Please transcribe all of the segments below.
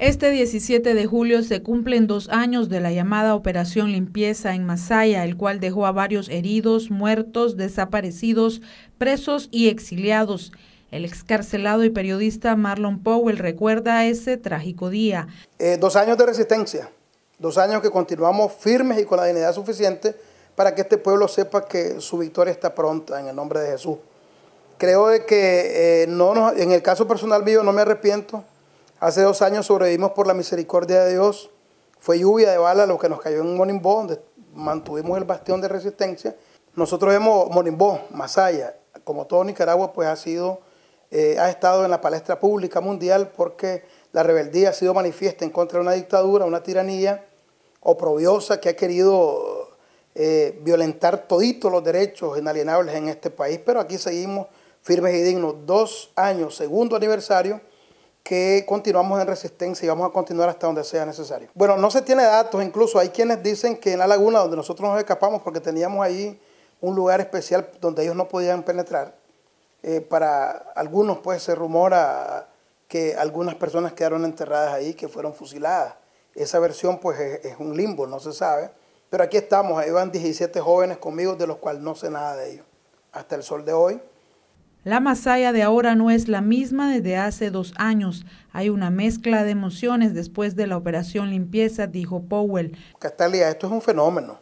Este 17 de julio se cumplen dos años de la llamada Operación Limpieza en Masaya, el cual dejó a varios heridos, muertos, desaparecidos, presos y exiliados. El excarcelado y periodista Marlon Powell recuerda ese trágico día. Eh, dos años de resistencia, dos años que continuamos firmes y con la dignidad suficiente para que este pueblo sepa que su victoria está pronta en el nombre de Jesús. Creo de que eh, no en el caso personal mío no me arrepiento, Hace dos años sobrevivimos por la misericordia de Dios. Fue lluvia de bala lo que nos cayó en Monimbó, donde mantuvimos el bastión de resistencia. Nosotros vemos Monimbó, Masaya, como todo Nicaragua, pues ha sido, eh, ha estado en la palestra pública mundial porque la rebeldía ha sido manifiesta en contra de una dictadura, una tiranía oprobiosa que ha querido eh, violentar toditos los derechos inalienables en este país. Pero aquí seguimos firmes y dignos. Dos años, segundo aniversario que continuamos en resistencia y vamos a continuar hasta donde sea necesario. Bueno, no se tiene datos, incluso hay quienes dicen que en la laguna donde nosotros nos escapamos porque teníamos ahí un lugar especial donde ellos no podían penetrar, eh, para algunos pues se rumora que algunas personas quedaron enterradas ahí, que fueron fusiladas. Esa versión pues es, es un limbo, no se sabe. Pero aquí estamos, ahí van 17 jóvenes conmigo, de los cuales no sé nada de ellos. Hasta el sol de hoy. La Masaya de ahora no es la misma desde hace dos años. Hay una mezcla de emociones después de la operación limpieza, dijo Powell. Castalia, esto es un fenómeno.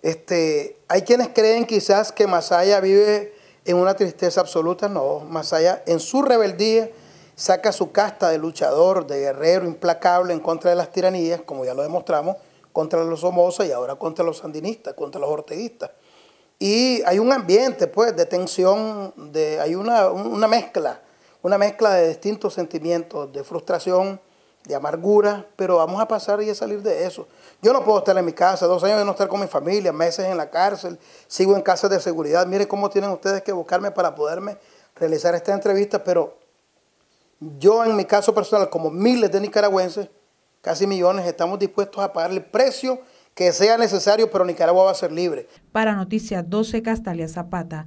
Este, hay quienes creen quizás que Masaya vive en una tristeza absoluta. No, Masaya en su rebeldía saca su casta de luchador, de guerrero implacable en contra de las tiranías, como ya lo demostramos, contra los Somoza y ahora contra los sandinistas, contra los orteguistas y hay un ambiente pues de tensión, de, hay una, mezcla, una mezcla de distintos sentimientos, de frustración, de amargura, pero vamos a pasar y a salir de eso. Yo no puedo estar en mi casa, dos años de no estar con mi familia, meses en la cárcel, sigo en casa de seguridad. mire cómo tienen ustedes que buscarme para poderme realizar esta entrevista, pero yo en mi caso personal, como miles de nicaragüenses, casi millones, estamos dispuestos a pagar el precio que sea necesario, pero Nicaragua va a ser libre. Para Noticias 12, Castalia Zapata.